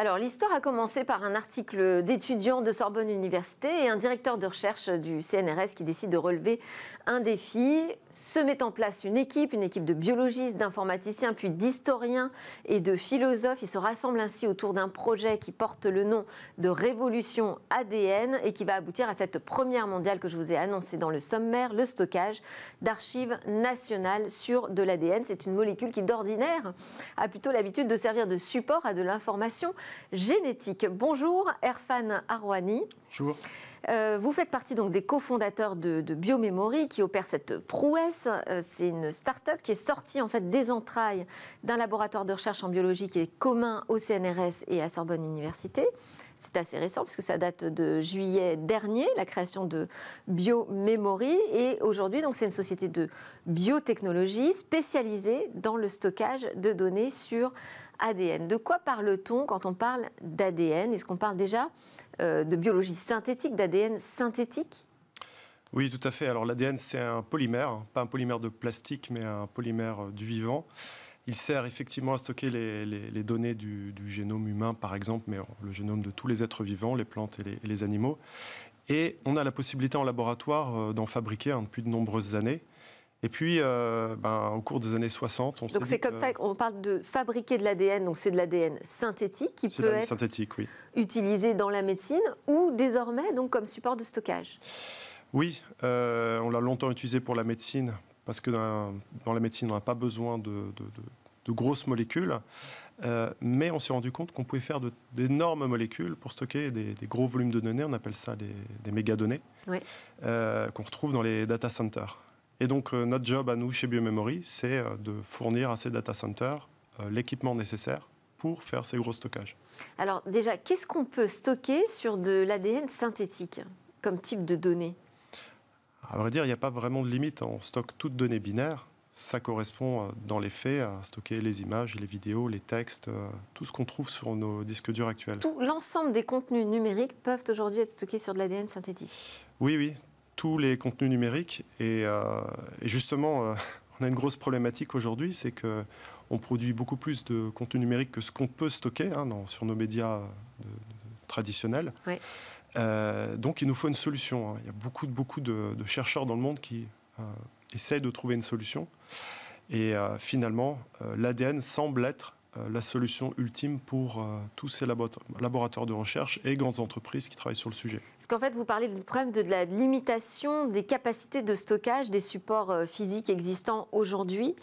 Alors, l'histoire a commencé par un article d'étudiant de Sorbonne Université et un directeur de recherche du CNRS qui décide de relever un défi, se met en place une équipe, une équipe de biologistes, d'informaticiens, puis d'historiens et de philosophes. Ils se rassemblent ainsi autour d'un projet qui porte le nom de Révolution ADN et qui va aboutir à cette première mondiale que je vous ai annoncée dans le sommaire, le stockage d'archives nationales sur de l'ADN. C'est une molécule qui d'ordinaire a plutôt l'habitude de servir de support à de l'information génétique. Bonjour, Erfan Arouani. Bonjour. Euh, vous faites partie donc des cofondateurs de, de Biomemory qui opère cette prouesse. Euh, c'est une start-up qui est sortie en fait des entrailles d'un laboratoire de recherche en biologie qui est commun au CNRS et à Sorbonne Université. C'est assez récent puisque ça date de juillet dernier, la création de Biomemory. Et aujourd'hui, c'est une société de biotechnologie spécialisée dans le stockage de données sur ADN. De quoi parle-t-on quand on parle d'ADN Est-ce qu'on parle déjà euh, de biologie synthétique, d'ADN synthétique oui, tout à fait. Alors l'ADN, c'est un polymère, hein. pas un polymère de plastique, mais un polymère euh, du vivant. Il sert effectivement à stocker les, données du, génome humain, par exemple, mais euh, le génome de tous les êtres vivants, les plantes et les, animaux. Et on a la possibilité en laboratoire d'en fabriquer hein, depuis de nombreuses années. Et puis, euh, ben, au cours des années 60, on Donc c'est comme ça qu'on parle de fabriquer de l'ADN, donc c'est de l'ADN synthétique qui peut être synthétique, oui. utilisé dans la médecine ou désormais donc comme support de stockage. Oui, euh, on l'a longtemps utilisé pour la médecine parce que dans, la médecine, on n'a pas besoin de, grosses molécules. Euh, mais on s'est rendu compte qu'on pouvait faire d'énormes molécules pour stocker des, gros volumes de données, on appelle ça des, des mégadonnées, qu'on retrouve dans les data centers. Et donc euh, notre job à nous chez Biomemory, c'est euh, de fournir à ces data centers euh, l'équipement nécessaire pour faire ces gros stockages. Alors déjà, qu'est-ce qu'on peut stocker sur de l'ADN synthétique comme type de données À vrai dire, il n'y a pas vraiment de limite. On stocke toutes données binaires. Ça correspond dans les faits à stocker les images, les vidéos, les textes, tout ce qu'on trouve sur nos disques durs actuels. Tout l'ensemble des contenus numériques peuvent aujourd'hui être stockés sur de l'ADN synthétique. Oui, oui, tous les contenus numériques. Et, euh, justement, euh, on a une grosse problématique aujourd'hui, c'est que on produit beaucoup plus de contenus numérique que ce qu'on peut stocker hein, dans, sur nos médias euh, traditionnels. donc il nous faut une solution. Hein. Il y a beaucoup, beaucoup de, chercheurs dans le monde qui euh, essayent de trouver une solution. Et finalement, l'ADN semble être euh, la solution ultime pour euh, tous ces laboratoires de recherche et grandes entreprises qui travaillent sur le sujet. Parce qu'en fait, vous parlez du problème de, la limitation des capacités de stockage des supports euh, physiques existants aujourd'hui.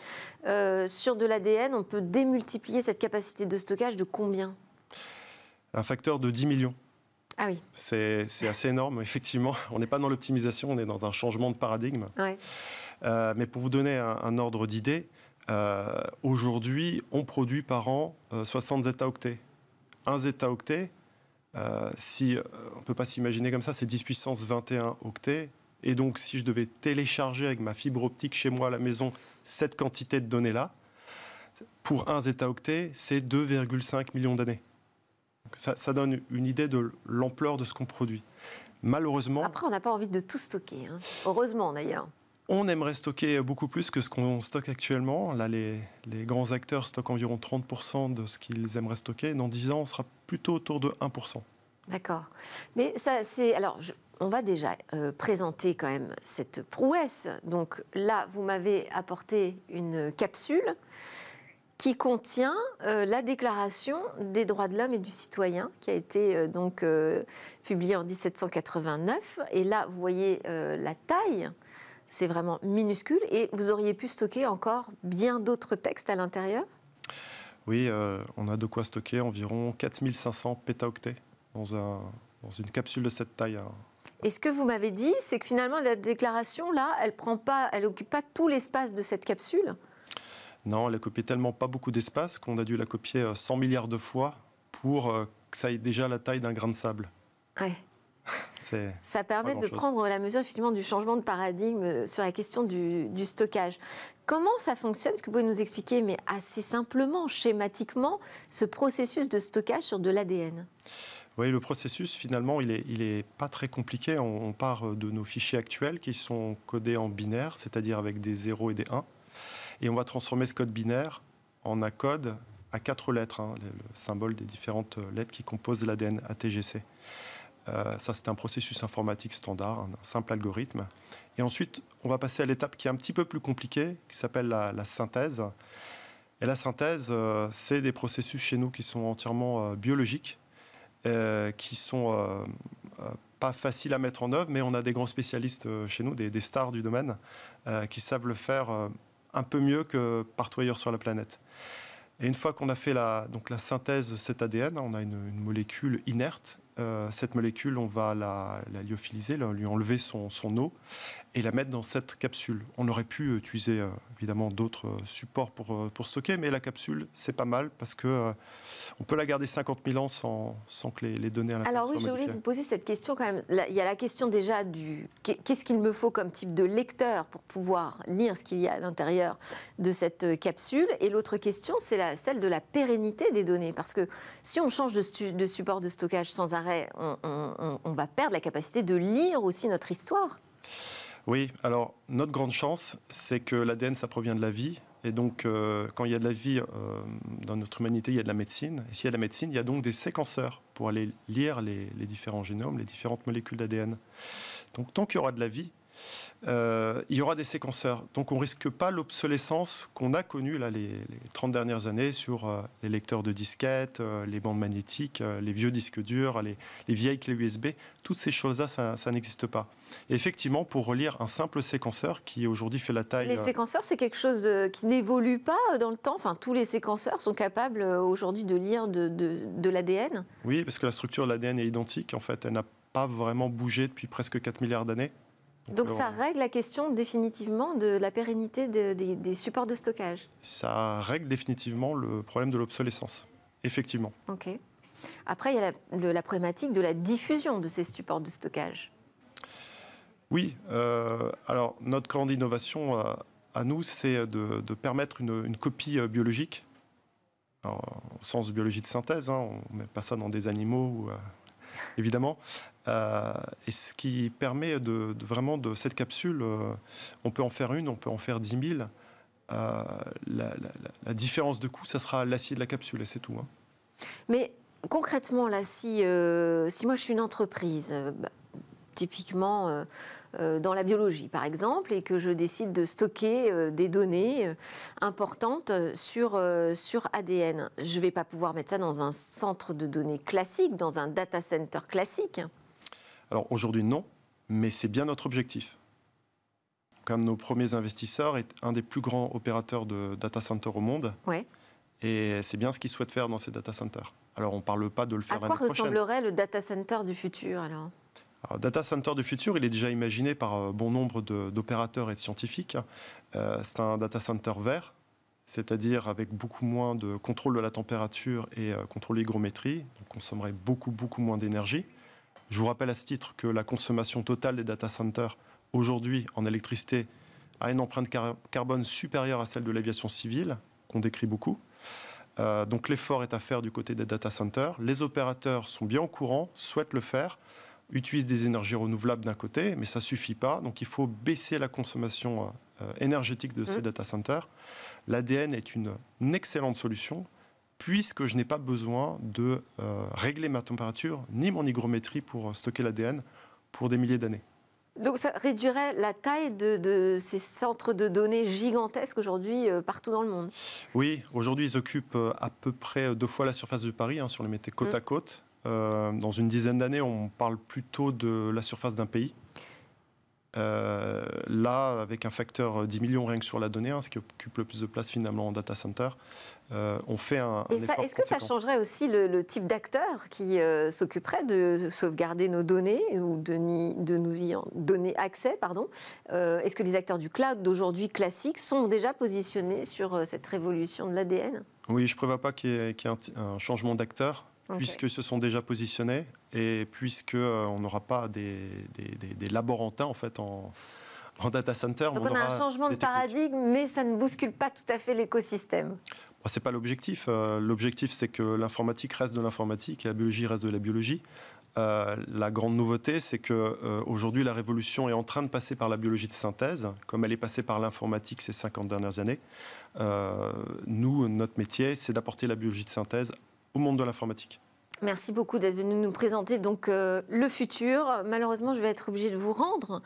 sur de l'ADN, on peut démultiplier cette capacité de stockage de combien Un facteur de 10 millions. Ah oui. C'est assez énorme, effectivement. On n'est pas dans l'optimisation, on est dans un changement de paradigme. mais pour vous donner un ordre d'idée, euh, aujourd'hui, on produit par an 60 euh, zeta-octets. Un zeta-octet, euh, si, on ne peut pas s'imaginer comme ça, c'est 10 puissance 21 octets. Et donc, si je devais télécharger avec ma fibre optique chez moi à la maison cette quantité de données-là, pour un zeta-octet, c'est 2,5 millions d'années. Ça, ça donne une idée de l'ampleur de ce qu'on produit. Malheureusement. Après, on n'a pas envie de tout stocker. Hein. Heureusement, d'ailleurs. On aimerait stocker beaucoup plus que ce qu'on stocke actuellement. Là, les, grands acteurs stockent environ 30% de ce qu'ils aimeraient stocker. Dans 10 ans, on sera plutôt autour de 1%. D'accord. Mais ça, c'est. Alors, on va déjà euh, présenter quand même cette prouesse. Donc là, vous m'avez apporté une capsule qui contient euh, la déclaration des droits de l'homme et du citoyen qui a été euh, donc publiée en 1789. Et là, vous voyez la taille c'est vraiment minuscule. Et vous auriez pu stocker encore bien d'autres textes à l'intérieur Oui, euh, on a de quoi stocker environ 4500 pétaoctets dans, un, dans une capsule de cette taille. Hein. Et ce que vous m'avez dit, c'est que finalement la déclaration, là, elle prend pas, elle occupe pas tout l'espace de cette capsule Non, elle a copié tellement pas beaucoup d'espace qu'on a dû la copier 100 euh, milliards de fois pour euh, que ça ait déjà la taille d'un grain de sable. Ça permet de prendre la mesure du changement de paradigme euh, sur la question du, stockage. Comment ça fonctionne Est-ce que vous pouvez nous expliquer, mais assez simplement, schématiquement, ce processus de stockage sur de l'ADN oui, le processus, finalement, il n'est est pas très compliqué. On, part euh, de nos fichiers actuels qui sont codés en binaire, c'est-à-dire avec des 0 et des 1. Et on va transformer ce code binaire en un code à quatre lettres, hein, le, symbole des différentes euh, lettres qui composent l'ADN ATGC. Euh, ça, c'est un processus informatique standard, un simple algorithme. Et ensuite, on va passer à l'étape qui est un petit peu plus compliquée, qui s'appelle la, synthèse. Et la synthèse, euh, c'est des processus chez nous qui sont entièrement euh, biologiques, qui sont pas faciles à mettre en œuvre, mais on a des grands spécialistes chez nous, des, stars du domaine, qui savent le faire un peu mieux que partout ailleurs sur la planète. Et une fois qu'on a fait la, donc la synthèse de cet ADN, on a une molécule inerte euh, cette molécule, on va la, lyophiliser, lui enlever son eau, et la mettre dans cette capsule. On aurait pu utiliser euh, évidemment d'autres euh, supports pour, euh, pour stocker, mais la capsule, c'est pas mal parce que on peut la garder 50 000 ans sans, sans que les, données à l'intérieur Alors oui, je voulais vous poser cette question quand même. il y a la question déjà du qu'est-ce qu'il me faut comme type de lecteur pour pouvoir lire ce qu'il y a à l'intérieur de cette capsule. Et l'autre question, c'est celle de la pérennité des données. Parce que si on change de, de support de stockage sans arrêt, on, on va perdre la capacité de lire aussi notre histoire. Oui, alors notre grande chance, c'est que l'ADN, ça provient de la vie. Et donc, euh, quand il y a de la vie euh, dans notre humanité, il y a de la médecine. Et s'il y a de la médecine, il y a donc des séquenceurs pour aller lire les différents génomes, les différentes molécules d'ADN. Donc, tant qu'il y aura de la vie, euh, il y aura des séquenceurs. Donc on ne risque pas l'obsolescence qu'on a connue là, les, 30 dernières années sur euh, les lecteurs de disquettes, euh, les bandes magnétiques, les vieux disques durs, les, vieilles clés USB. Toutes ces choses-là, ça, n'existe pas. effectivement, pour relire un simple séquenceur qui aujourd'hui fait la taille... Les séquenceurs, c'est quelque chose qui n'évolue pas dans le temps. Enfin, tous les séquenceurs sont capables aujourd'hui de lire de, de l'ADN. Oui, parce que la structure de l'ADN est identique. En fait, elle n'a pas vraiment bougé depuis presque 4 milliards d'années. Donc, ça règle la question définitivement de la pérennité des, supports de stockage Ça règle définitivement le problème de l'obsolescence, effectivement. Ok. Après, il y a la, problématique de la diffusion de ces supports de stockage. Oui. Euh, alors, notre grande innovation euh, à, nous, c'est de, permettre une, copie euh, biologique, en au sens de biologie de synthèse, hein, on ne met pas ça dans des animaux évidemment. Euh, et ce qui permet de, vraiment de cette capsule, euh, on peut en faire une, on peut en faire 10 000. Euh, la, différence de coût, ça sera l'acier de la capsule et c'est tout. Hein. Mais concrètement, là, si, si moi je suis une entreprise, bah, typiquement euh, dans la biologie, par exemple, et que je décide de stocker euh, des données euh, importantes sur, sur ADN. Je ne vais pas pouvoir mettre ça dans un centre de données classique, dans un data center classique. Alors aujourd'hui, non, mais c'est bien notre objectif. Un de nos premiers investisseurs est un des plus grands opérateurs de data center au monde. Et c'est bien ce qu'ils souhaitent faire dans ces data centers. Alors on ne parle pas de le faire à prochaine. À quoi ressemblerait le data center du futur alors data center du futur, il est déjà imaginé par euh, bon nombre d'opérateurs et de scientifiques. Euh, c'est un data center vert, c'est-à-dire avec beaucoup moins de contrôle de la température et euh, contrôle contrôle l'hygrométrie. On consommerait beaucoup, beaucoup moins d'énergie. Je vous rappelle à ce titre que la consommation totale des data centers aujourd'hui en électricité a une empreinte carbone supérieure à celle de l'aviation civile, qu'on décrit beaucoup. donc l'effort est à faire du côté des data centers. Les opérateurs sont bien au courant, souhaitent le faire utilise des énergies renouvelables d'un côté, mais ça suffit pas. Donc il faut baisser la consommation euh, énergétique de ces mmh. data centers. L'ADN est une, excellente solution puisque je n'ai pas besoin de euh, régler ma température ni mon hygrométrie pour euh, stocker l'ADN pour des milliers d'années. Donc ça réduirait la taille de, ces centres de données gigantesques aujourd'hui partout dans le monde. Oui, aujourd'hui ils occupent à peu près deux fois la surface de Paris, hein, sur les mettait côte mmh. à côte. Euh, dans une dizaine d'années, on parle plutôt de la surface d'un pays. Euh, là, avec un facteur 10 millions rien que sur la donnée, hein, ce qui occupe le plus de place finalement en data center, euh, on fait un. Est-ce que ça changerait aussi le, type d'acteur qui s'occuperait de sauvegarder nos données ou de, nous y donner accès pardon Est-ce que les acteurs du cloud d'aujourd'hui classique sont déjà positionnés sur cette révolution de l'ADN Oui, je ne prévois pas qu'il y ait, un, un, changement d'acteur puisque se sont déjà positionnés et puisque euh, on n'aura pas des, laborantins en fait en, data center. Donc on, a un changement de paradigme, mais ça ne bouscule pas tout à fait l'écosystème. c'est pas l'objectif. Euh, l'objectif, c'est que l'informatique reste de l'informatique et la biologie reste de la biologie. Euh, la grande nouveauté, c'est que aujourd'hui, la révolution est en train de passer par la biologie de synthèse, comme elle est passée par l'informatique ces 50 dernières années. nous, notre métier, c'est d'apporter la biologie de synthèse au monde de l'informatique. Merci beaucoup d'être venu nous présenter donc euh, le futur. Malheureusement, je vais être obligée de vous rendre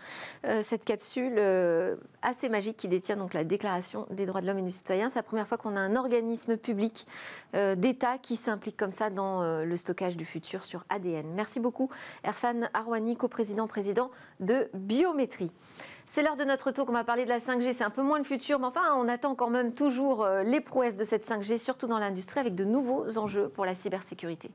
euh, cette capsule euh, assez magique qui détient donc la Déclaration des droits de l'homme et du citoyen. C'est la première fois qu'on a un organisme public d'État qui s'implique comme ça dans le stockage du futur sur ADN. Merci beaucoup, Erfan Arwani, coprésident président de Biométrie. C'est l'heure de notre tour qu'on va parler de la 5G. C'est un peu moins le futur, mais enfin, on attend quand même toujours euh, les prouesses de cette 5G, surtout dans l'industrie, avec de nouveaux enjeux pour la cybersécurité.